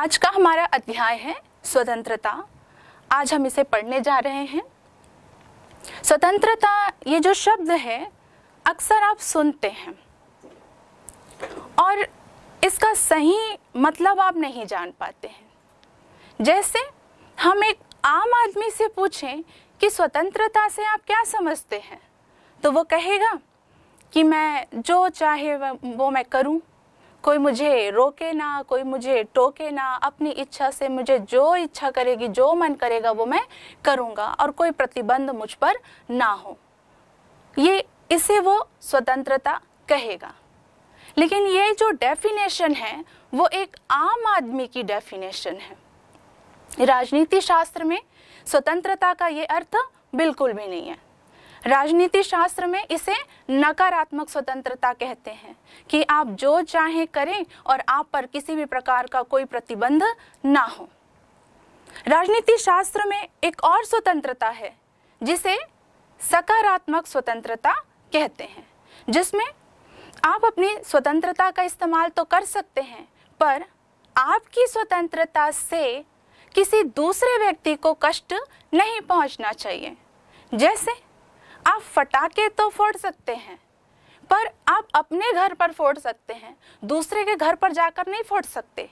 आज का हमारा अध्याय है स्वतंत्रता आज हम इसे पढ़ने जा रहे हैं स्वतंत्रता ये जो शब्द है अक्सर आप सुनते हैं और इसका सही मतलब आप नहीं जान पाते हैं जैसे हम एक आम आदमी से पूछें कि स्वतंत्रता से आप क्या समझते हैं तो वो कहेगा कि मैं जो चाहे वो मैं करूं कोई मुझे रोके ना कोई मुझे टोके ना अपनी इच्छा से मुझे जो इच्छा करेगी जो मन करेगा वो मैं करूँगा और कोई प्रतिबंध मुझ पर ना हो ये इसे वो स्वतंत्रता कहेगा लेकिन ये जो डेफिनेशन है वो एक आम आदमी की डेफिनेशन है राजनीति शास्त्र में स्वतंत्रता का ये अर्थ बिल्कुल भी नहीं है राजनीति शास्त्र में इसे नकारात्मक स्वतंत्रता कहते हैं कि आप जो चाहें करें और आप पर किसी भी प्रकार का कोई प्रतिबंध ना हो राजनीति शास्त्र में एक और स्वतंत्रता है जिसे सकारात्मक स्वतंत्रता कहते हैं जिसमें आप अपनी स्वतंत्रता का इस्तेमाल तो कर सकते हैं पर आपकी स्वतंत्रता से किसी दूसरे व्यक्ति को कष्ट नहीं पहुंचना चाहिए जैसे आप फटाके तो फोड़ सकते हैं पर आप अपने घर पर फोड़ सकते हैं दूसरे के घर पर जाकर नहीं फोड़ सकते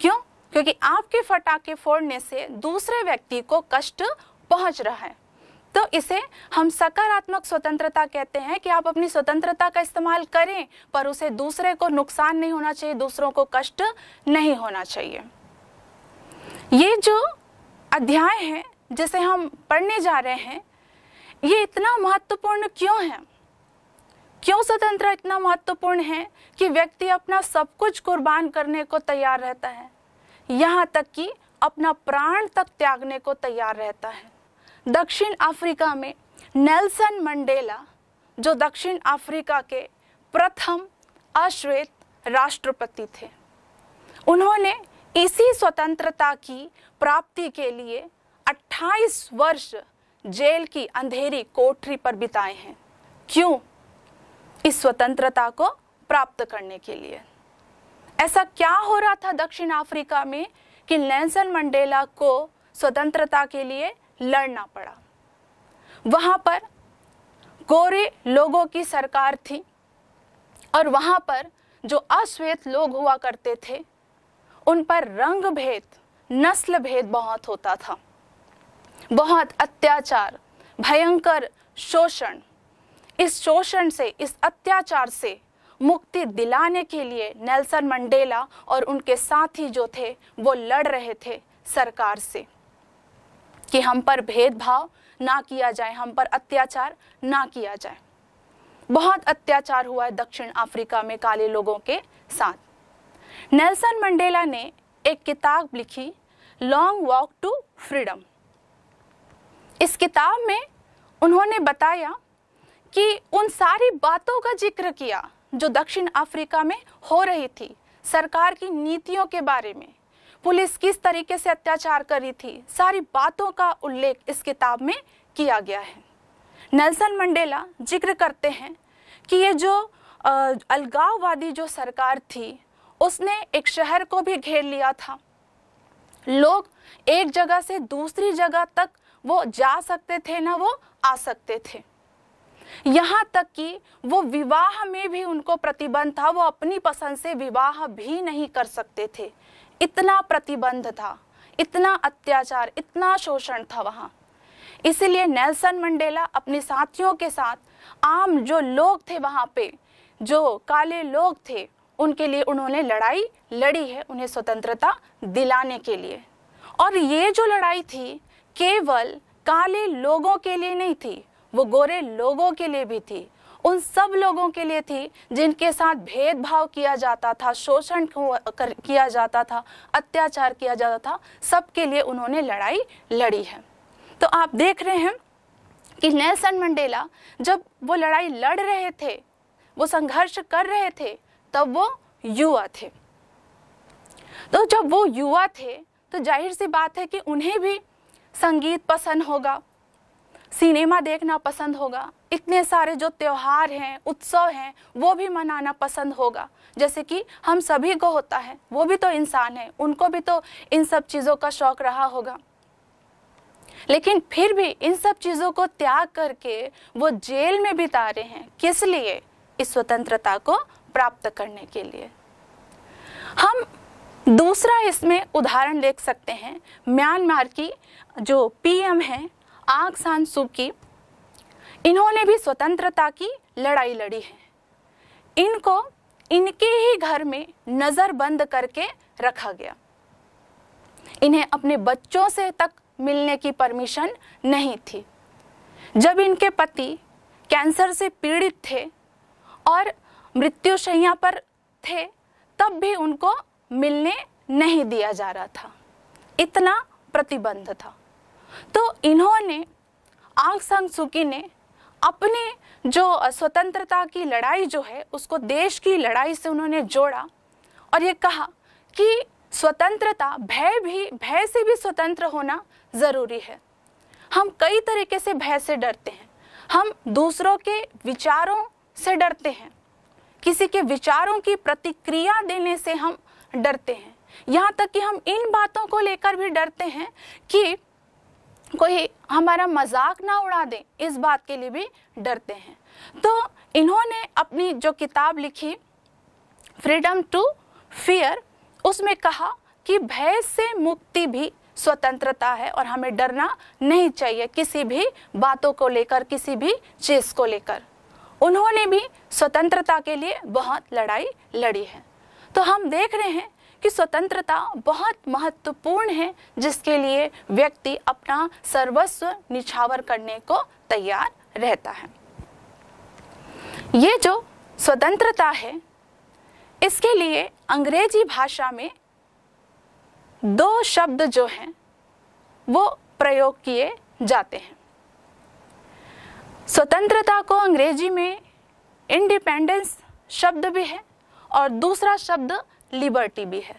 क्यों क्योंकि आपके फटाके फोड़ने से दूसरे व्यक्ति को कष्ट पहुंच रहा है तो इसे हम सकारात्मक स्वतंत्रता कहते हैं कि आप अपनी स्वतंत्रता का इस्तेमाल करें पर उसे दूसरे को नुकसान नहीं होना चाहिए दूसरों को कष्ट नहीं होना चाहिए ये जो अध्याय है जिसे हम पढ़ने जा रहे हैं ये इतना महत्वपूर्ण क्यों है क्यों स्वतंत्र इतना महत्वपूर्ण है कि व्यक्ति अपना सब कुछ कुर्बान करने को तैयार रहता है यहाँ तक कि अपना प्राण तक त्यागने को तैयार रहता है दक्षिण अफ्रीका में नेल्सन मंडेला जो दक्षिण अफ्रीका के प्रथम अश्वेत राष्ट्रपति थे उन्होंने इसी स्वतंत्रता की प्राप्ति के लिए 28 वर्ष जेल की अंधेरी कोठरी पर बिताए हैं क्यों इस स्वतंत्रता को प्राप्त करने के लिए ऐसा क्या हो रहा था दक्षिण अफ्रीका में कि नैसन मंडेला को स्वतंत्रता के लिए लड़ना पड़ा वहां पर गोरे लोगों की सरकार थी और वहां पर जो अश्वेत लोग हुआ करते थे उन पर रंग भेद नस्ल भेद बहुत होता था बहुत अत्याचार भयंकर शोषण इस शोषण से इस अत्याचार से मुक्ति दिलाने के लिए नेल्सन मंडेला और उनके साथी जो थे वो लड़ रहे थे सरकार से कि हम पर भेदभाव ना किया जाए हम पर अत्याचार ना किया जाए बहुत अत्याचार हुआ है दक्षिण अफ्रीका में काले लोगों के साथ नेल्सन मंडेला ने एक किताब लिखी लॉन्ग वॉक टू फ्रीडम इस किताब में उन्होंने बताया कि उन सारी बातों का जिक्र किया जो दक्षिण अफ्रीका में हो रही थी सरकार की नीतियों के बारे में पुलिस किस तरीके से अत्याचार कर रही थी सारी बातों का उल्लेख इस किताब में किया गया है नेल्सन मंडेला जिक्र करते हैं कि ये जो अलगाववादी जो सरकार थी उसने एक शहर को भी घेर लिया था लोग एक जगह से दूसरी जगह तक वो जा सकते थे ना वो आ सकते थे यहाँ तक कि वो विवाह में भी उनको प्रतिबंध था वो अपनी पसंद से विवाह भी नहीं कर सकते थे इतना प्रतिबंध था इतना अत्याचार इतना शोषण था वहाँ इसलिए नेल्सन मंडेला अपने साथियों के साथ आम जो लोग थे वहाँ पे जो काले लोग थे उनके लिए उन्होंने लड़ाई लड़ी है उन्हें स्वतंत्रता दिलाने के लिए और ये जो लड़ाई थी केवल काले लोगों के लिए नहीं थी वो गोरे लोगों के लिए भी थी उन सब लोगों के लिए थी जिनके साथ भेदभाव किया जाता था शोषण किया जाता था अत्याचार किया जाता था सबके लिए उन्होंने लड़ाई लड़ी है तो आप देख रहे हैं कि नेल्सन मंडेला जब वो लड़ाई लड़ रहे थे वो संघर्ष कर रहे थे तब वो युवा थे तो जब वो युवा थे तो जाहिर सी बात है कि उन्हें भी संगीत पसंद होगा सिनेमा देखना पसंद होगा इतने सारे जो त्यौहार हैं उत्सव हैं वो भी मनाना पसंद होगा जैसे कि हम सभी को होता है वो भी तो इंसान है उनको भी तो इन सब चीज़ों का शौक रहा होगा लेकिन फिर भी इन सब चीज़ों को त्याग करके वो जेल में बिता रहे हैं किस लिए इस स्वतंत्रता को प्राप्त करने के लिए दूसरा इसमें उदाहरण देख सकते हैं म्यांमार की जो पीएम हैं आग सान सू की इन्होंने भी स्वतंत्रता की लड़ाई लड़ी है इनको इनके ही घर में नज़र बंद करके रखा गया इन्हें अपने बच्चों से तक मिलने की परमिशन नहीं थी जब इनके पति कैंसर से पीड़ित थे और मृत्युशैया पर थे तब भी उनको मिलने नहीं दिया जा रहा था इतना प्रतिबंध था तो इन्होंने आंग सांग सुकी ने अपने जो स्वतंत्रता की लड़ाई जो है उसको देश की लड़ाई से उन्होंने जोड़ा और ये कहा कि स्वतंत्रता भय भी भय से भी स्वतंत्र होना ज़रूरी है हम कई तरीके से भय से डरते हैं हम दूसरों के विचारों से डरते हैं किसी के विचारों की प्रतिक्रिया देने से हम डरते हैं यहाँ तक कि हम इन बातों को लेकर भी डरते हैं कि कोई हमारा मजाक ना उड़ा दे इस बात के लिए भी डरते हैं तो इन्होंने अपनी जो किताब लिखी फ्रीडम टू फियर उसमें कहा कि भय से मुक्ति भी स्वतंत्रता है और हमें डरना नहीं चाहिए किसी भी बातों को लेकर किसी भी चीज़ को लेकर उन्होंने भी स्वतंत्रता के लिए बहुत लड़ाई लड़ी है तो हम देख रहे हैं कि स्वतंत्रता बहुत महत्वपूर्ण है जिसके लिए व्यक्ति अपना सर्वस्व निछावर करने को तैयार रहता है ये जो स्वतंत्रता है इसके लिए अंग्रेजी भाषा में दो शब्द जो हैं वो प्रयोग किए जाते हैं स्वतंत्रता को अंग्रेजी में इंडिपेंडेंस शब्द भी है और दूसरा शब्द लिबर्टी भी है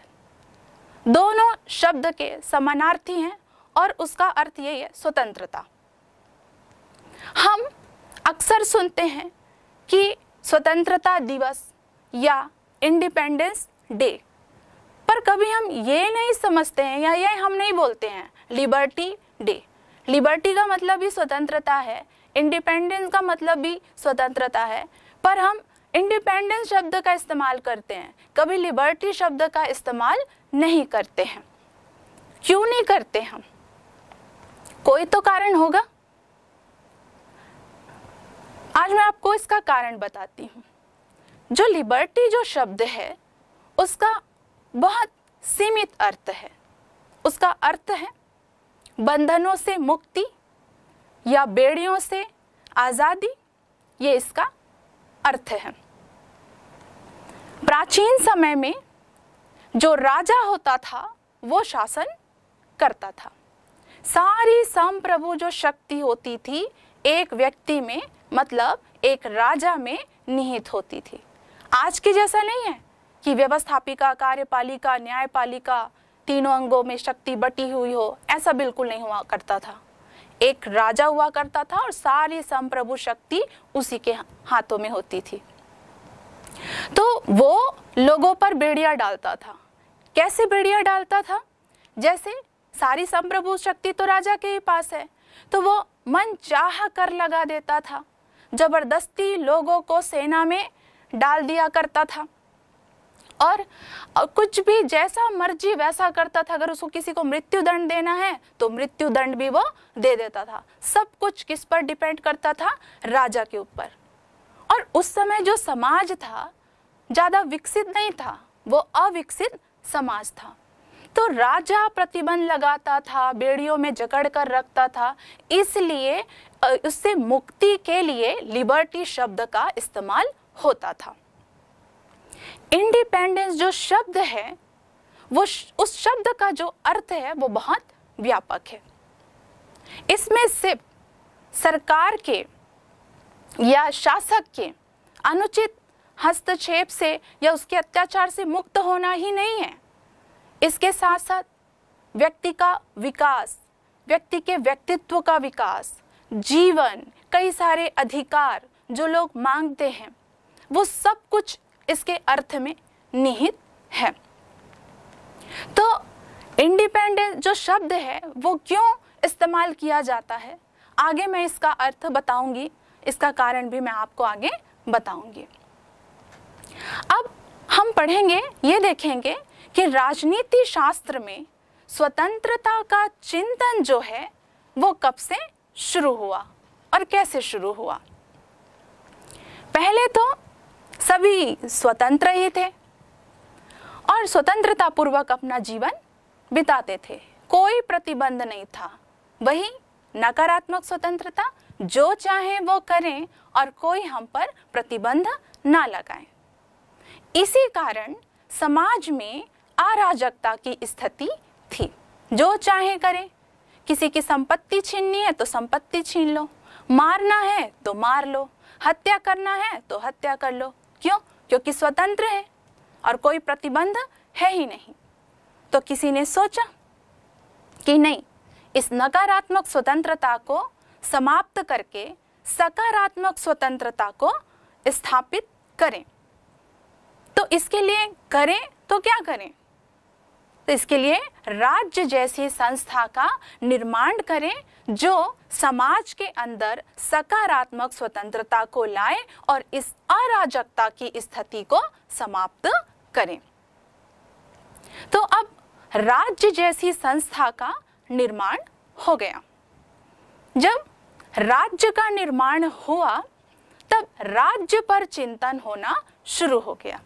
दोनों शब्द के समानार्थी हैं और उसका अर्थ यही है स्वतंत्रता हम अक्सर सुनते हैं कि स्वतंत्रता दिवस या इंडिपेंडेंस डे पर कभी हम ये नहीं समझते हैं या ये हम नहीं बोलते हैं लिबर्टी डे लिबर्टी का मतलब भी स्वतंत्रता है इंडिपेंडेंस का मतलब भी स्वतंत्रता है पर हम इंडिपेंडेंस शब्द का इस्तेमाल करते हैं कभी लिबर्टी शब्द का इस्तेमाल नहीं करते हैं क्यों नहीं करते हम कोई तो कारण होगा आज मैं आपको इसका कारण बताती हूँ जो लिबर्टी जो शब्द है उसका बहुत सीमित अर्थ है उसका अर्थ है बंधनों से मुक्ति या बेड़ियों से आज़ादी ये इसका अर्थ है प्राचीन समय में जो राजा होता था वो शासन करता था सारी संप्रभु जो शक्ति होती थी एक व्यक्ति में मतलब एक राजा में निहित होती थी आज की जैसा नहीं है कि व्यवस्थापिका कार्यपालिका न्यायपालिका तीनों अंगों में शक्ति बटी हुई हो ऐसा बिल्कुल नहीं हुआ करता था एक राजा हुआ करता था और सारी संप्रभु शक्ति उसी के हाथों में होती थी तो वो लोगों पर बेड़िया डालता था कैसे बेड़िया डालता था जैसे सारी संप्रभु शक्ति तो राजा के ही पास है तो वो मन चाह कर लगा देता था जबरदस्ती लोगों को सेना में डाल दिया करता था और कुछ भी जैसा मर्जी वैसा करता था अगर उसको किसी को मृत्यु दंड देना है तो मृत्यु दंड भी वो दे देता था सब कुछ किस पर डिपेंड करता था राजा के ऊपर और उस समय जो समाज था ज़्यादा विकसित नहीं था वो अविकसित समाज था तो राजा प्रतिबंध लगाता था बेड़ियों में जकड़ कर रखता था इसलिए उससे मुक्ति के लिए लिबर्टी शब्द का इस्तेमाल होता था इंडिपेंडेंस जो शब्द है वो उस शब्द का जो अर्थ है वो बहुत व्यापक है इसमें सिर्फ सरकार के या शासक के अनुचित हस्तक्षेप से या उसके अत्याचार से मुक्त होना ही नहीं है इसके साथ साथ व्यक्ति का विकास व्यक्ति के व्यक्तित्व का विकास जीवन कई सारे अधिकार जो लोग मांगते हैं वो सब कुछ इसके अर्थ में निहित है तो इंडिपेंडेंस जो शब्द है वो क्यों इस्तेमाल किया जाता है आगे मैं इसका अर्थ बताऊंगी इसका कारण भी मैं आपको आगे बताऊंगी अब हम पढ़ेंगे ये देखेंगे कि राजनीति शास्त्र में स्वतंत्रता का चिंतन जो है वो कब से शुरू हुआ और कैसे शुरू हुआ पहले तो सभी स्वतंत्र ही थे और स्वतंत्रता पूर्वक अपना जीवन बिताते थे कोई प्रतिबंध नहीं था वही नकारात्मक स्वतंत्रता जो चाहे वो करें और कोई हम पर प्रतिबंध ना लगाएं इसी कारण समाज में अराजकता की स्थिति थी जो चाहे करें किसी की संपत्ति छीननी है तो संपत्ति छीन लो मारना है तो मार लो हत्या करना है तो हत्या कर लो क्यों क्योंकि स्वतंत्र है और कोई प्रतिबंध है ही नहीं तो किसी ने सोचा कि नहीं इस नकारात्मक स्वतंत्रता को समाप्त करके सकारात्मक स्वतंत्रता को स्थापित करें तो इसके लिए करें तो क्या करें तो इसके लिए राज्य जैसी संस्था का निर्माण करें जो समाज के अंदर सकारात्मक स्वतंत्रता को लाए और इस अराजकता की स्थिति को समाप्त करें तो अब राज्य जैसी संस्था का निर्माण हो गया जब राज्य का निर्माण हुआ तब राज्य पर चिंतन होना शुरू हो गया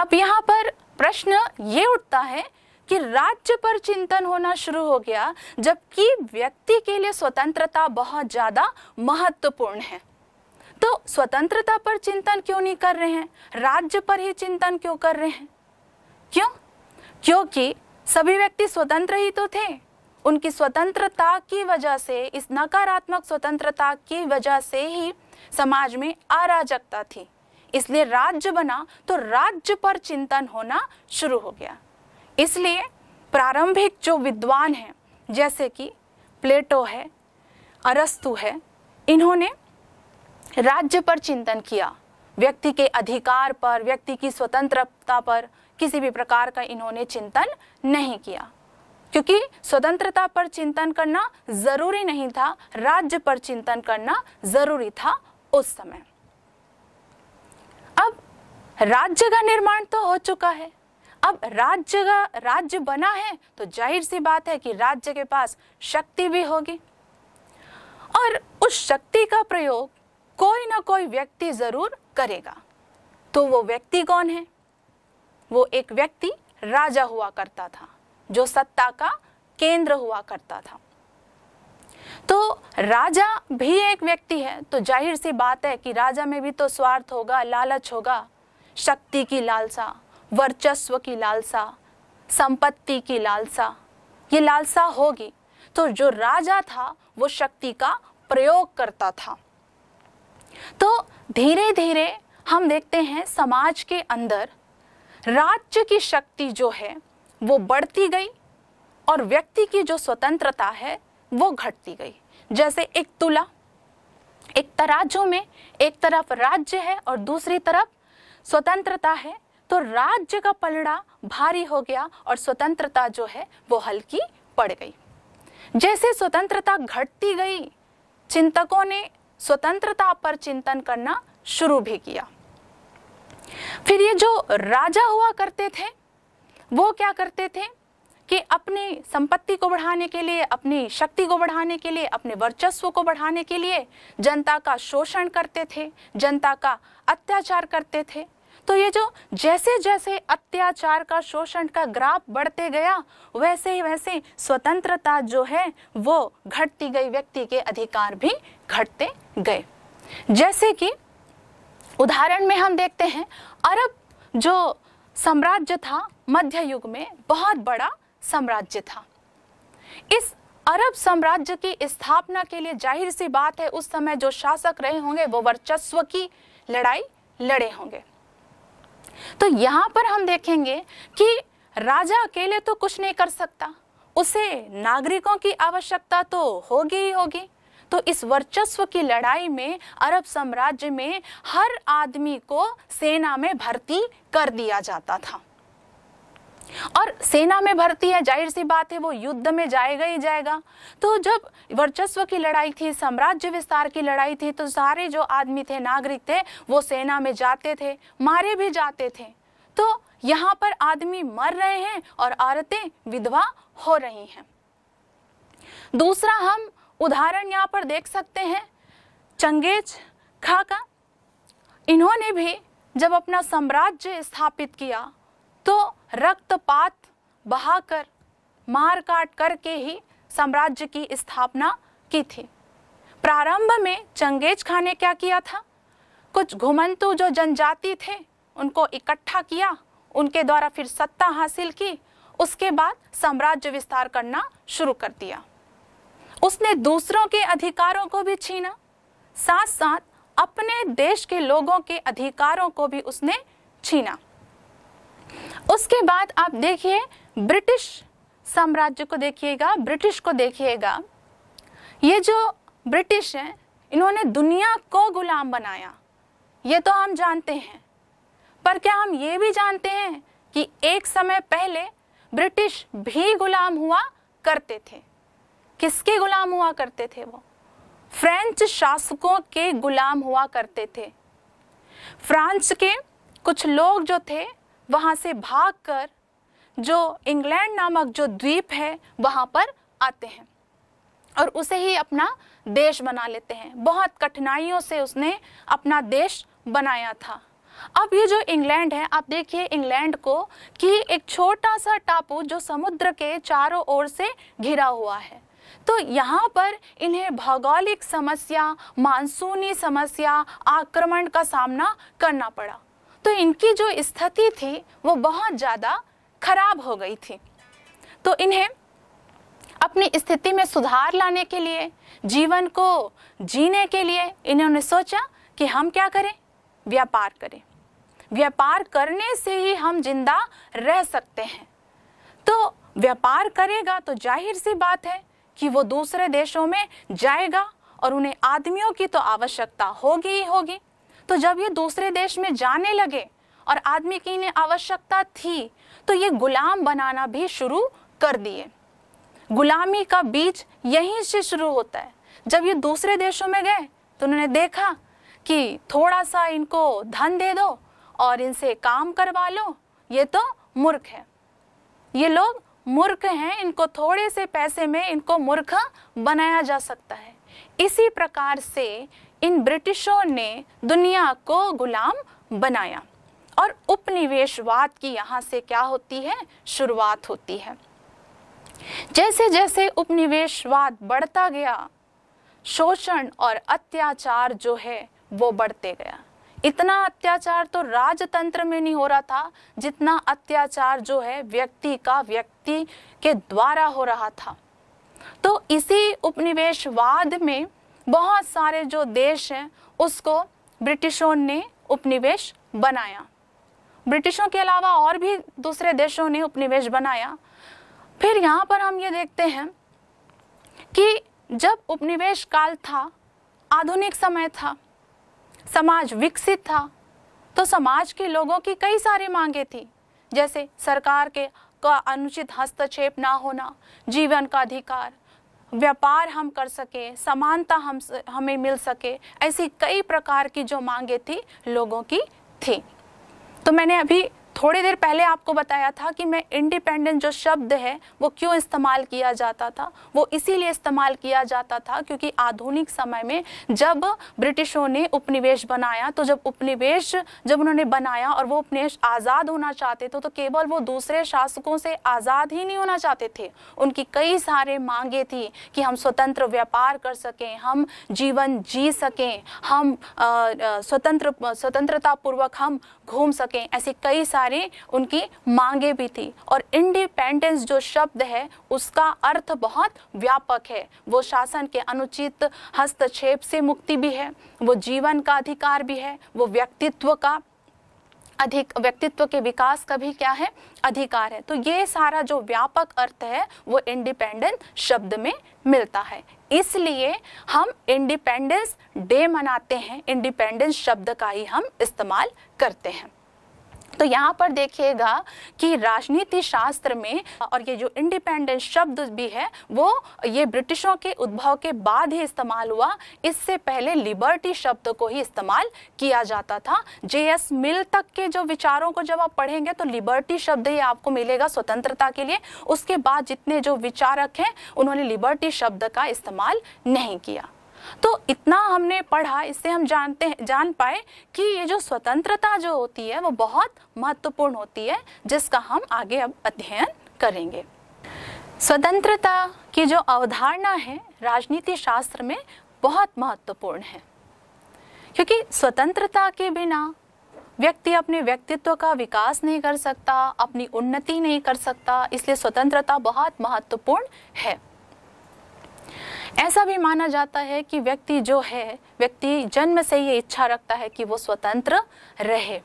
अब यहाँ पर प्रश्न ये उठता है कि राज्य पर चिंतन होना शुरू हो गया जबकि व्यक्ति के लिए स्वतंत्रता बहुत ज्यादा महत्वपूर्ण है तो स्वतंत्रता पर चिंतन क्यों नहीं कर रहे हैं राज्य पर ही चिंतन क्यों कर रहे हैं क्यों क्योंकि सभी व्यक्ति स्वतंत्र ही तो थे उनकी स्वतंत्रता की वजह से इस नकारात्मक स्वतंत्रता की वजह से ही समाज में अराजकता थी इसलिए राज्य बना तो राज्य पर चिंतन होना शुरू हो गया इसलिए प्रारंभिक जो विद्वान हैं जैसे कि प्लेटो है अरस्तु है इन्होंने राज्य पर चिंतन किया व्यक्ति के अधिकार पर व्यक्ति की स्वतंत्रता पर किसी भी प्रकार का इन्होंने चिंतन नहीं किया क्योंकि स्वतंत्रता पर चिंतन करना जरूरी नहीं था राज्य पर चिंतन करना जरूरी था उस समय राज्य का निर्माण तो हो चुका है अब राज्य का राज्य बना है तो जाहिर सी बात है कि राज्य के पास शक्ति भी होगी और उस शक्ति का प्रयोग कोई ना कोई व्यक्ति जरूर करेगा तो वो व्यक्ति कौन है वो एक व्यक्ति राजा हुआ करता था जो सत्ता का केंद्र हुआ करता था तो राजा भी एक व्यक्ति है तो जाहिर सी बात है कि राजा में भी तो स्वार्थ होगा लालच होगा शक्ति की लालसा वर्चस्व की लालसा संपत्ति की लालसा ये लालसा होगी तो जो राजा था वो शक्ति का प्रयोग करता था तो धीरे धीरे हम देखते हैं समाज के अंदर राज्य की शक्ति जो है वो बढ़ती गई और व्यक्ति की जो स्वतंत्रता है वो घटती गई जैसे एक तुला एक तराजू में एक तरफ राज्य है और दूसरी तरफ स्वतंत्रता है तो राज्य का पलड़ा भारी हो गया और स्वतंत्रता जो है वो हल्की पड़ गई जैसे स्वतंत्रता घटती गई चिंतकों ने स्वतंत्रता पर चिंतन करना शुरू भी किया फिर ये जो राजा हुआ करते थे वो क्या करते थे कि अपने संपत्ति को बढ़ाने के लिए अपनी शक्ति को बढ़ाने के लिए अपने वर्चस्व को बढ़ाने के लिए जनता का शोषण करते थे जनता का अत्याचार करते थे तो ये जो जैसे जैसे अत्याचार का शोषण का ग्राफ बढ़ते गया वैसे ही वैसे स्वतंत्रता जो है वो घटती गई व्यक्ति के अधिकार भी घटते गए जैसे कि उदाहरण में हम देखते हैं अरब जो साम्राज्य था मध्य युग में बहुत बड़ा साम्राज्य था इस अरब साम्राज्य की स्थापना के लिए जाहिर सी बात है उस समय जो शासक रहे होंगे वो वर्चस्व की लड़ाई लड़े होंगे तो यहां पर हम देखेंगे कि राजा अकेले तो कुछ नहीं कर सकता उसे नागरिकों की आवश्यकता तो होगी ही होगी तो इस वर्चस्व की लड़ाई में अरब साम्राज्य में हर आदमी को सेना में भर्ती कर दिया जाता था और सेना में भर्ती है जाहिर सी बात है वो युद्ध में जाएगा ही जाएगा तो जब वर्चस्व की लड़ाई थी साम्राज्य विस्तार की लड़ाई थी तो सारे जो आदमी थे नागरिक थे वो सेना में जाते थे मारे भी जाते थे तो यहाँ पर आदमी मर रहे हैं और औरतें विधवा हो रही हैं दूसरा हम उदाहरण यहाँ पर देख सकते हैं चंगेज खा का इन्होंने भी जब अपना साम्राज्य स्थापित किया तो रक्तपात बहाकर मार काट करके ही साम्राज्य की स्थापना की थी प्रारंभ में चंगेज खां ने क्या किया था कुछ घुमंतु जो जनजाति थे उनको इकट्ठा किया उनके द्वारा फिर सत्ता हासिल की उसके बाद साम्राज्य विस्तार करना शुरू कर दिया उसने दूसरों के अधिकारों को भी छीना साथ साथ अपने देश के लोगों के अधिकारों को भी उसने छीना उसके बाद आप देखिए ब्रिटिश साम्राज्य को देखिएगा ब्रिटिश को देखिएगा ये जो ब्रिटिश हैं इन्होंने दुनिया को गुलाम बनाया ये तो हम जानते हैं पर क्या हम ये भी जानते हैं कि एक समय पहले ब्रिटिश भी गुलाम हुआ करते थे किसके गुलाम हुआ करते थे वो फ्रेंच शासकों के गुलाम हुआ करते थे फ्रांस के कुछ लोग जो थे वहाँ से भागकर जो इंग्लैंड नामक जो द्वीप है वहाँ पर आते हैं और उसे ही अपना देश बना लेते हैं बहुत कठिनाइयों से उसने अपना देश बनाया था अब ये जो इंग्लैंड है आप देखिए इंग्लैंड को कि एक छोटा सा टापू जो समुद्र के चारों ओर से घिरा हुआ है तो यहाँ पर इन्हें भौगोलिक समस्या मानसूनी समस्या आक्रमण का सामना करना पड़ा तो इनकी जो स्थिति थी वो बहुत ज़्यादा खराब हो गई थी तो इन्हें अपनी स्थिति में सुधार लाने के लिए जीवन को जीने के लिए इन्होंने सोचा कि हम क्या करें व्यापार करें व्यापार करने से ही हम जिंदा रह सकते हैं तो व्यापार करेगा तो जाहिर सी बात है कि वो दूसरे देशों में जाएगा और उन्हें आदमियों की तो आवश्यकता होगी ही होगी तो जब ये दूसरे देश में जाने लगे और आदमी की इन्हें आवश्यकता थी तो ये गुलाम बनाना भी शुरू कर दिए गुलामी का बीज यहीं से शुरू होता है जब ये दूसरे देशों में गए तो उन्होंने देखा कि थोड़ा सा इनको धन दे दो और इनसे काम करवा लो ये तो मूर्ख है ये लोग मूर्ख हैं इनको थोड़े से पैसे में इनको मूर्ख बनाया जा सकता है इसी प्रकार से इन ब्रिटिशों ने दुनिया को गुलाम बनाया और उपनिवेशवाद की यहाँ से क्या होती है शुरुआत होती है जैसे जैसे उपनिवेशवाद बढ़ता गया शोषण और अत्याचार जो है वो बढ़ते गया इतना अत्याचार तो राजतंत्र में नहीं हो रहा था जितना अत्याचार जो है व्यक्ति का व्यक्ति के द्वारा हो रहा था तो इसी उपनिवेशवाद में बहुत सारे जो देश हैं उसको ब्रिटिशों ने उपनिवेश बनाया ब्रिटिशों के अलावा और भी दूसरे देशों ने उपनिवेश बनाया फिर यहाँ पर हम ये देखते हैं कि जब उपनिवेश काल था आधुनिक समय था समाज विकसित था तो समाज के लोगों की कई सारी मांगे थी जैसे सरकार के का अनुचित हस्तक्षेप ना होना जीवन का अधिकार व्यापार हम कर सके समानता हम हमें मिल सके ऐसी कई प्रकार की जो मांगे थी लोगों की थी तो मैंने अभी थोड़ी देर पहले आपको बताया था कि मैं इंडिपेंडेंट जो शब्द है वो क्यों इस्तेमाल किया जाता था वो इसीलिए इस्तेमाल किया जाता था क्योंकि आधुनिक समय में जब ब्रिटिशों ने उपनिवेश बनाया तो जब उपनिवेश जब उन्होंने बनाया और वो उपनिवेश आज़ाद होना चाहते थे तो केवल वो दूसरे शासकों से आज़ाद ही नहीं होना चाहते थे उनकी कई सारे मांगे थी कि हम स्वतंत्र व्यापार कर सकें हम जीवन जी सकें हम आ, आ, स्वतंत्र स्वतंत्रता पूर्वक हम घूम सकें ऐसी कई सारे सारी उनकी मांगे भी थी और इंडिपेंडेंस जो शब्द है उसका अर्थ बहुत व्यापक है वो शासन के अनुचित हस्तक्षेप से मुक्ति भी है वो जीवन का अधिकार भी है वो व्यक्तित्व का अधिक व्यक्तित्व के विकास का भी क्या है अधिकार है तो ये सारा जो व्यापक अर्थ है वो इंडिपेंडेंस शब्द में मिलता है इसलिए हम इंडिपेंडेंस डे मनाते हैं इंडिपेंडेंस शब्द का ही हम इस्तेमाल करते हैं तो यहाँ पर देखिएगा कि राजनीति शास्त्र में और ये जो इंडिपेंडेंस शब्द भी है वो ये ब्रिटिशों के उद्भव के बाद ही इस्तेमाल हुआ इससे पहले लिबर्टी शब्द को ही इस्तेमाल किया जाता था जे एस मिल तक के जो विचारों को जब आप पढ़ेंगे तो लिबर्टी शब्द ही आपको मिलेगा स्वतंत्रता के लिए उसके बाद जितने जो विचारक हैं उन्होंने लिबर्टी शब्द का इस्तेमाल नहीं किया तो इतना हमने पढ़ा इससे हम जानते हैं जान पाए कि ये जो स्वतंत्रता जो होती है वो बहुत महत्वपूर्ण होती है जिसका हम आगे अब अध्ययन करेंगे स्वतंत्रता की जो अवधारणा है राजनीति शास्त्र में बहुत महत्वपूर्ण है क्योंकि स्वतंत्रता के बिना व्यक्ति अपने व्यक्तित्व का विकास नहीं कर सकता अपनी उन्नति नहीं कर सकता इसलिए स्वतंत्रता बहुत महत्वपूर्ण है ऐसा भी माना जाता है कि व्यक्ति जो है व्यक्ति जन्म से ही इच्छा रखता है कि वो स्वतंत्र रहे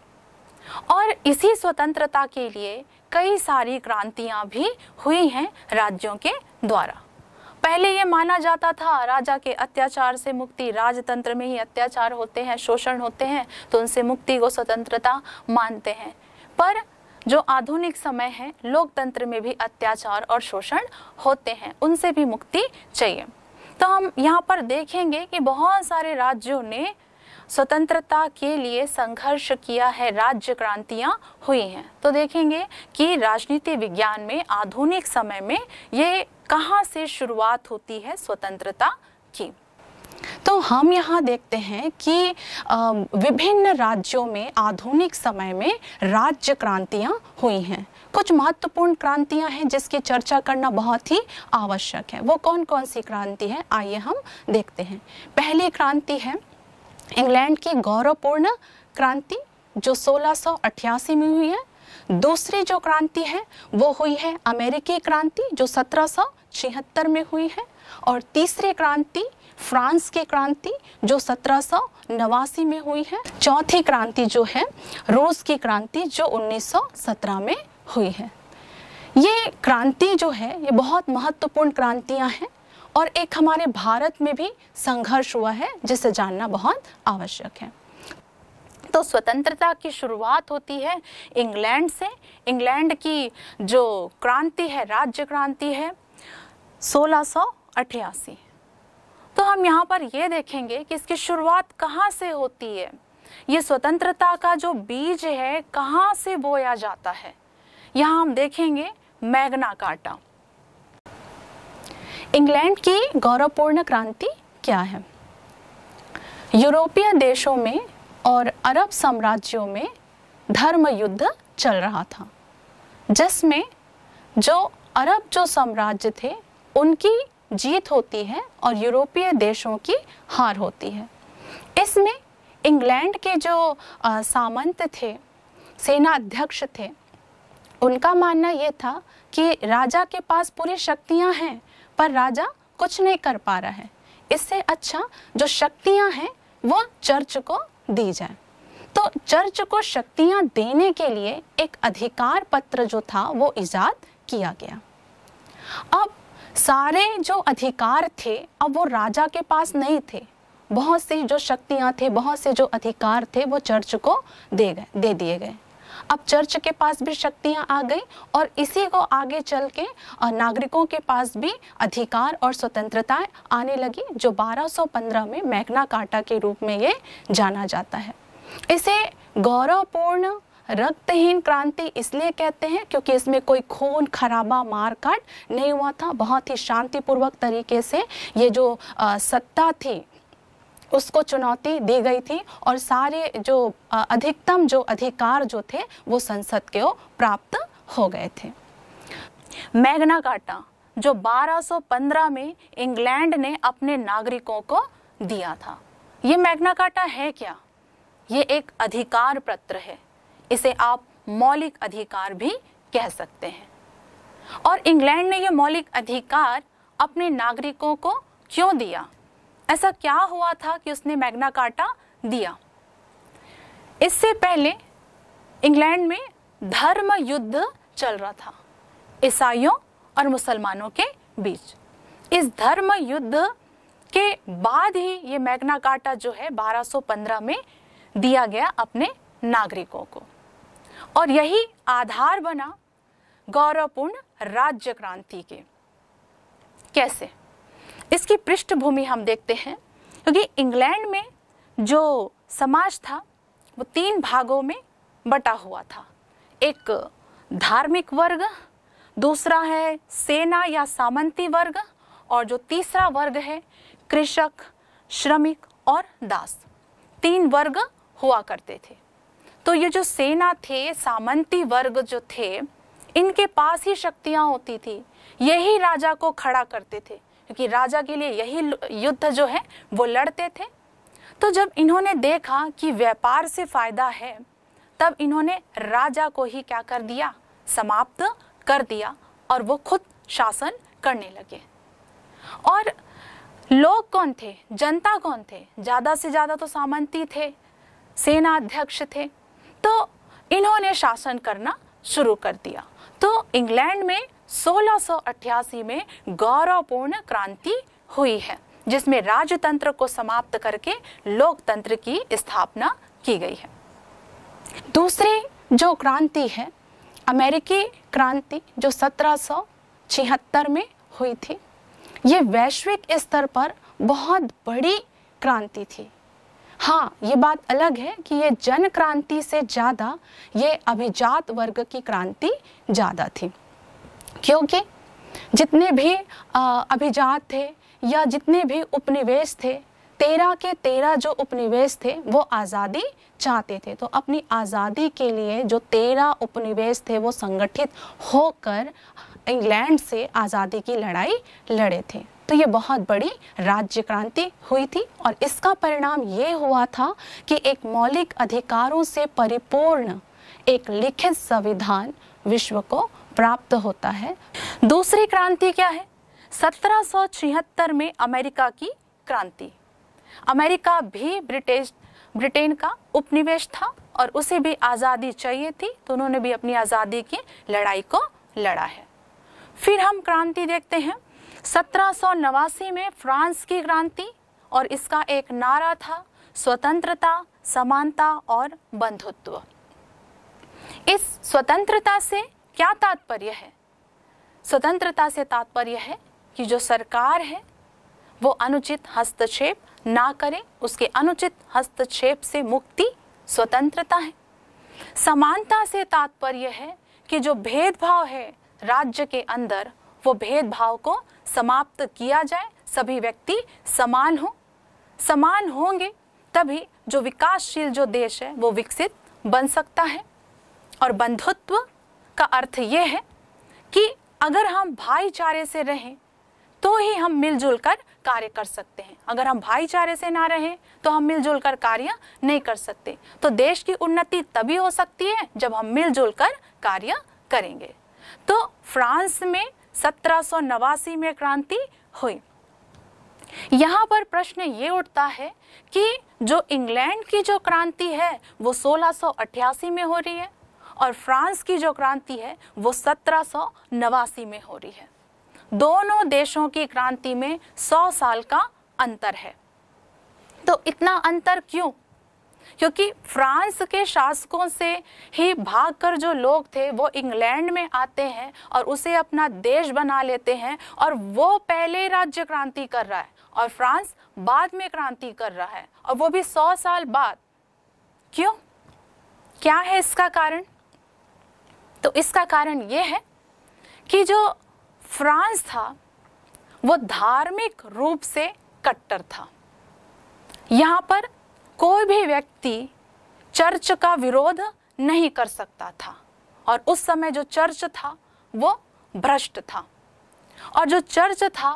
और इसी स्वतंत्रता के लिए कई सारी क्रांतियां भी हुई हैं राज्यों के द्वारा पहले ये माना जाता था राजा के अत्याचार से मुक्ति राजतंत्र में ही अत्याचार होते हैं शोषण होते हैं तो उनसे मुक्ति को स्वतंत्रता मानते हैं पर जो आधुनिक समय है लोकतंत्र में भी अत्याचार और शोषण होते हैं उनसे भी मुक्ति चाहिए तो हम यहाँ पर देखेंगे कि बहुत सारे राज्यों ने स्वतंत्रता के लिए संघर्ष किया है राज्य क्रांतियां हुई हैं तो देखेंगे कि राजनीति विज्ञान में आधुनिक समय में ये कहाँ से शुरुआत होती है स्वतंत्रता की तो हम यहाँ देखते हैं कि विभिन्न राज्यों में आधुनिक समय में राज्य क्रांतियाँ हुई हैं कुछ महत्वपूर्ण क्रांतियाँ हैं जिसकी चर्चा करना बहुत ही आवश्यक है वो कौन कौन सी क्रांति है आइए हम देखते हैं पहली क्रांति है इंग्लैंड की गौरवपूर्ण क्रांति जो 1688 में हुई है दूसरी जो क्रांति है वो हुई है अमेरिकी क्रांति जो सत्रह में हुई है और तीसरी क्रांति फ्रांस की क्रांति जो सत्रह सौ नवासी में हुई है चौथी क्रांति जो है रूस की क्रांति जो 1917 में हुई है ये क्रांति जो है ये बहुत महत्वपूर्ण क्रांतियां हैं और एक हमारे भारत में भी संघर्ष हुआ है जिसे जानना बहुत आवश्यक है तो स्वतंत्रता की शुरुआत होती है इंग्लैंड से इंग्लैंड की जो क्रांति है राज्य क्रांति है सोलह सौ अठासी तो हम यहाँ पर ये देखेंगे कि इसकी शुरुआत कहाँ से होती है ये स्वतंत्रता का जो बीज है कहाँ से बोया जाता है यहाँ हम देखेंगे मैग्ना कार्टा इंग्लैंड की गौरवपूर्ण क्रांति क्या है यूरोपीय देशों में और अरब साम्राज्यों में धर्म युद्ध चल रहा था जिसमें जो अरब जो साम्राज्य थे उनकी जीत होती है और यूरोपीय देशों की हार होती है इसमें इंग्लैंड के जो सामंत थे सेना अध्यक्ष थे उनका मानना ये था कि राजा के पास पूरी शक्तियां हैं पर राजा कुछ नहीं कर पा रहा है इससे अच्छा जो शक्तियां हैं वो चर्च को दी जाए तो चर्च को शक्तियां देने के लिए एक अधिकार पत्र जो था वो ईजाद किया गया अब सारे जो अधिकार थे अब वो राजा के पास नहीं थे बहुत सी जो शक्तियाँ थे बहुत से जो अधिकार थे वो चर्च को दे गए दे दिए गए अब चर्च के पास भी शक्तियाँ आ गई और इसी को आगे चल के नागरिकों के पास भी अधिकार और स्वतंत्रता आने लगी जो 1215 में मैग्ना कार्टा के रूप में ये जाना जाता है इसे गौरवपूर्ण रक्तहीन क्रांति इसलिए कहते हैं क्योंकि इसमें कोई खून खराबा मारकाट नहीं हुआ था बहुत ही शांतिपूर्वक तरीके से ये जो सत्ता थी उसको चुनौती दी गई थी और सारे जो अधिकतम जो अधिकार जो थे वो संसद के प्राप्त हो गए थे मैग्ना काटा जो 1215 में इंग्लैंड ने अपने नागरिकों को दिया था ये मैग्ना काटा है क्या ये एक अधिकार पत्र है इसे आप मौलिक अधिकार भी कह सकते हैं और इंग्लैंड ने यह मौलिक अधिकार अपने नागरिकों को क्यों दिया ऐसा क्या हुआ था कि उसने मैग्ना कार्टा दिया इससे पहले इंग्लैंड में धर्म युद्ध चल रहा था ईसाइयों और मुसलमानों के बीच इस धर्म युद्ध के बाद ही ये मैग्ना कार्टा जो है 1215 में दिया गया अपने नागरिकों को और यही आधार बना गौरवपूर्ण राज्य क्रांति के कैसे इसकी पृष्ठभूमि हम देखते हैं क्योंकि इंग्लैंड में जो समाज था वो तीन भागों में बटा हुआ था एक धार्मिक वर्ग दूसरा है सेना या सामंती वर्ग और जो तीसरा वर्ग है कृषक श्रमिक और दास तीन वर्ग हुआ करते थे तो ये जो सेना थे सामंती वर्ग जो थे इनके पास ही शक्तियाँ होती थी यही राजा को खड़ा करते थे क्योंकि राजा के लिए यही युद्ध जो है वो लड़ते थे तो जब इन्होंने देखा कि व्यापार से फायदा है तब इन्होंने राजा को ही क्या कर दिया समाप्त कर दिया और वो खुद शासन करने लगे और लोग कौन थे जनता कौन थे ज़्यादा से ज़्यादा तो सामंती थे सेना अध्यक्ष थे तो इन्होंने शासन करना शुरू कर दिया तो इंग्लैंड में 1688 में गौरवपूर्ण क्रांति हुई है जिसमें राजतंत्र को समाप्त करके लोकतंत्र की स्थापना की गई है दूसरी जो क्रांति है अमेरिकी क्रांति जो सत्रह में हुई थी ये वैश्विक स्तर पर बहुत बड़ी क्रांति थी हाँ ये बात अलग है कि ये जन क्रांति से ज़्यादा ये अभिजात वर्ग की क्रांति ज़्यादा थी क्योंकि जितने भी अभिजात थे या जितने भी उपनिवेश थे तेरह के तेरह जो उपनिवेश थे वो आज़ादी चाहते थे तो अपनी आज़ादी के लिए जो तेरह उपनिवेश थे वो संगठित होकर इंग्लैंड से आज़ादी की लड़ाई लड़े थे तो ये बहुत बड़ी राज्य क्रांति हुई थी और इसका परिणाम ये हुआ था कि एक मौलिक अधिकारों से परिपूर्ण एक लिखित संविधान विश्व को प्राप्त होता है दूसरी क्रांति क्या है 1776 में अमेरिका की क्रांति अमेरिका भी ब्रिटिश ब्रिटेन का उपनिवेश था और उसे भी आज़ादी चाहिए थी तो उन्होंने भी अपनी आज़ादी की लड़ाई को लड़ा है फिर हम क्रांति देखते हैं सत्रह में फ्रांस की क्रांति और इसका एक नारा था स्वतंत्रता समानता और बंधुत्व इस स्वतंत्रता से क्या तात्पर्य है स्वतंत्रता से तात्पर्य है कि जो सरकार है वो अनुचित हस्तक्षेप ना करे उसके अनुचित हस्तक्षेप से मुक्ति स्वतंत्रता है समानता से तात्पर्य है कि जो भेदभाव है राज्य के अंदर वो भेदभाव को समाप्त किया जाए सभी व्यक्ति समान हो समान होंगे तभी जो विकासशील जो देश है वो विकसित बन सकता है और बंधुत्व का अर्थ ये है कि अगर हम भाईचारे से रहें तो ही हम मिलजुल कर कार्य कर सकते हैं अगर हम भाईचारे से ना रहें तो हम मिलजुल कर कार्य नहीं कर सकते तो देश की उन्नति तभी हो सकती है जब हम मिलजुल कर कार्य करेंगे तो फ्रांस में सत्रह में क्रांति हुई यहाँ पर प्रश्न ये उठता है कि जो इंग्लैंड की जो क्रांति है वो सोलह में हो रही है और फ्रांस की जो क्रांति है वो सत्रह में हो रही है दोनों देशों की क्रांति में 100 साल का अंतर है तो इतना अंतर क्यों क्योंकि फ्रांस के शासकों से ही भागकर जो लोग थे वो इंग्लैंड में आते हैं और उसे अपना देश बना लेते हैं और वो पहले राज्य क्रांति कर रहा है और फ्रांस बाद में क्रांति कर रहा है और वो भी सौ साल बाद क्यों क्या है इसका कारण तो इसका कारण ये है कि जो फ्रांस था वो धार्मिक रूप से कट्टर था यहाँ पर कोई भी व्यक्ति चर्च का विरोध नहीं कर सकता था और उस समय जो चर्च था वो भ्रष्ट था और जो चर्च था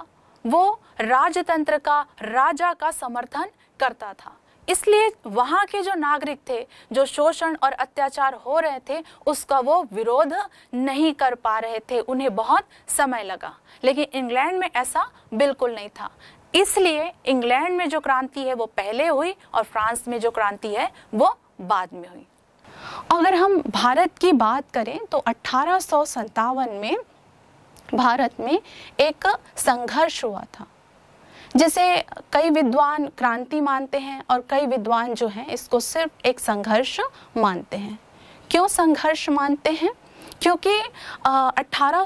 वो राजतंत्र का राजा का समर्थन करता था इसलिए वहाँ के जो नागरिक थे जो शोषण और अत्याचार हो रहे थे उसका वो विरोध नहीं कर पा रहे थे उन्हें बहुत समय लगा लेकिन इंग्लैंड में ऐसा बिल्कुल नहीं था इसलिए इंग्लैंड में जो क्रांति है वो पहले हुई और फ्रांस में जो क्रांति है वो बाद में हुई अगर हम भारत की बात करें तो अठारह में भारत में एक संघर्ष हुआ था जिसे कई विद्वान क्रांति मानते हैं और कई विद्वान जो हैं इसको सिर्फ एक संघर्ष मानते हैं क्यों संघर्ष मानते हैं क्योंकि अट्ठारह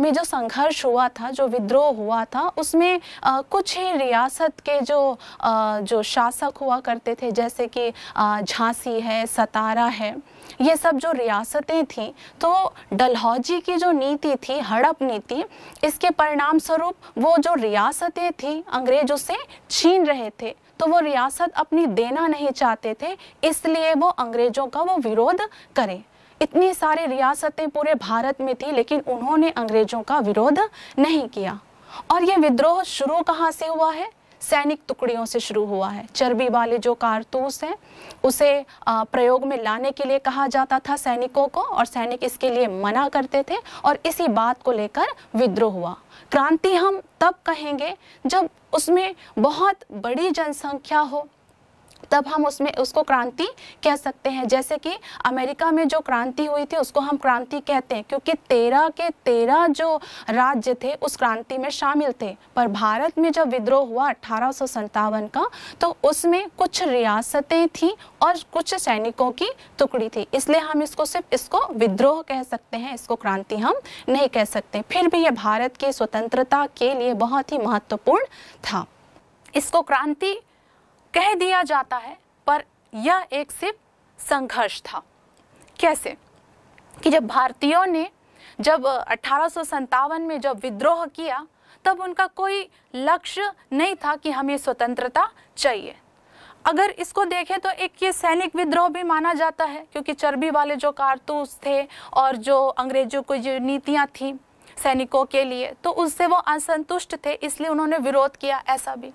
में जो संघर्ष हुआ था जो विद्रोह हुआ था उसमें आ, कुछ ही रियासत के जो आ, जो शासक हुआ करते थे जैसे कि झांसी है सतारा है ये सब जो रियासतें थीं तो डलहौजी की जो नीति थी हड़प नीति इसके परिणाम स्वरूप वो जो रियासतें थीं अंग्रेजों से छीन रहे थे तो वो रियासत अपनी देना नहीं चाहते थे इसलिए वो अंग्रेजों का वो विरोध करें इतनी सारी रियासतें पूरे भारत में थी लेकिन उन्होंने अंग्रेजों का विरोध नहीं किया और ये विद्रोह शुरू कहाँ से हुआ है सैनिक टुकड़ियों से शुरू हुआ है चर्बी वाले जो कारतूस हैं उसे प्रयोग में लाने के लिए कहा जाता था सैनिकों को और सैनिक इसके लिए मना करते थे और इसी बात को लेकर विद्रोह हुआ क्रांति हम तब कहेंगे जब उसमें बहुत बड़ी जनसंख्या हो तब हम उसमें उसको क्रांति कह सकते हैं जैसे कि अमेरिका में जो क्रांति हुई थी उसको हम क्रांति कहते हैं क्योंकि तेरह के तेरह जो राज्य थे उस क्रांति में शामिल थे पर भारत में जब विद्रोह हुआ अठारह का तो उसमें कुछ रियासतें थी और कुछ सैनिकों की टुकड़ी थी इसलिए हम इसको सिर्फ इसको विद्रोह कह सकते हैं इसको क्रांति हम नहीं कह सकते फिर भी यह भारत की स्वतंत्रता के लिए बहुत ही महत्वपूर्ण था इसको क्रांति कह दिया जाता है पर यह एक सिर्फ संघर्ष था कैसे कि जब भारतीयों ने जब अठारह में जब विद्रोह किया तब उनका कोई लक्ष्य नहीं था कि हमें स्वतंत्रता चाहिए अगर इसको देखें तो एक ये सैनिक विद्रोह भी माना जाता है क्योंकि चर्बी वाले जो कारतूस थे और जो अंग्रेजों की जो नीतियाँ थीं सैनिकों के लिए तो उससे वो असंतुष्ट थे इसलिए उन्होंने विरोध किया ऐसा भी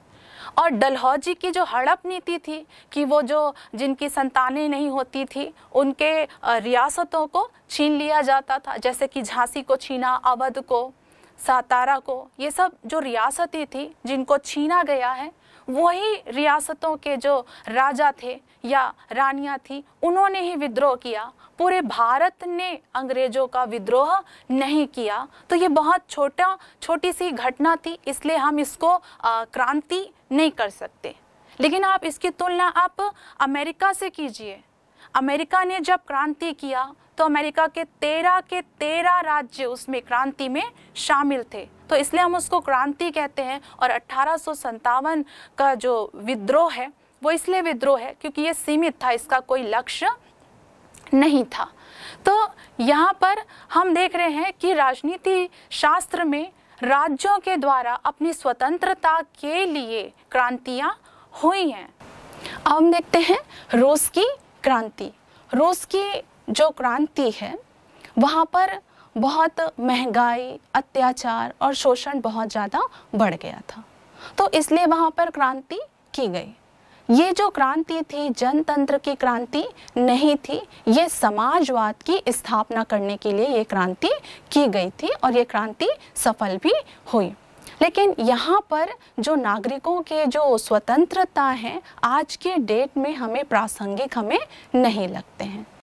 और डलहौजी की जो हड़प नीति थी कि वो जो जिनकी संतानें नहीं होती थी उनके रियासतों को छीन लिया जाता था जैसे कि झांसी को छीना अवध को सातारा को ये सब जो रियासतें थी जिनको छीना गया है वही रियासतों के जो राजा थे या रानियां थी उन्होंने ही विद्रोह किया पूरे भारत ने अंग्रेजों का विद्रोह नहीं किया तो ये बहुत छोटा छोटी सी घटना थी इसलिए हम इसको क्रांति नहीं कर सकते लेकिन आप इसकी तुलना आप अमेरिका से कीजिए अमेरिका ने जब क्रांति किया तो अमेरिका के तेरह के तेरह राज्य उसमें क्रांति में शामिल थे तो इसलिए हम उसको क्रांति कहते हैं और अट्ठारह का जो विद्रोह है वो इसलिए विद्रोह है क्योंकि ये सीमित था इसका कोई लक्ष्य नहीं था तो यहाँ पर हम देख रहे हैं कि राजनीति शास्त्र में राज्यों के द्वारा अपनी स्वतंत्रता के लिए क्रांतियाँ हुई हैं अब हम देखते हैं रूस की क्रांति रूस की जो क्रांति है वहाँ पर बहुत महंगाई अत्याचार और शोषण बहुत ज़्यादा बढ़ गया था तो इसलिए वहाँ पर क्रांति की गई ये जो क्रांति थी जनतंत्र की क्रांति नहीं थी ये समाजवाद की स्थापना करने के लिए ये क्रांति की गई थी और ये क्रांति सफल भी हुई लेकिन यहाँ पर जो नागरिकों के जो स्वतंत्रता है आज के डेट में हमें प्रासंगिक हमें नहीं लगते हैं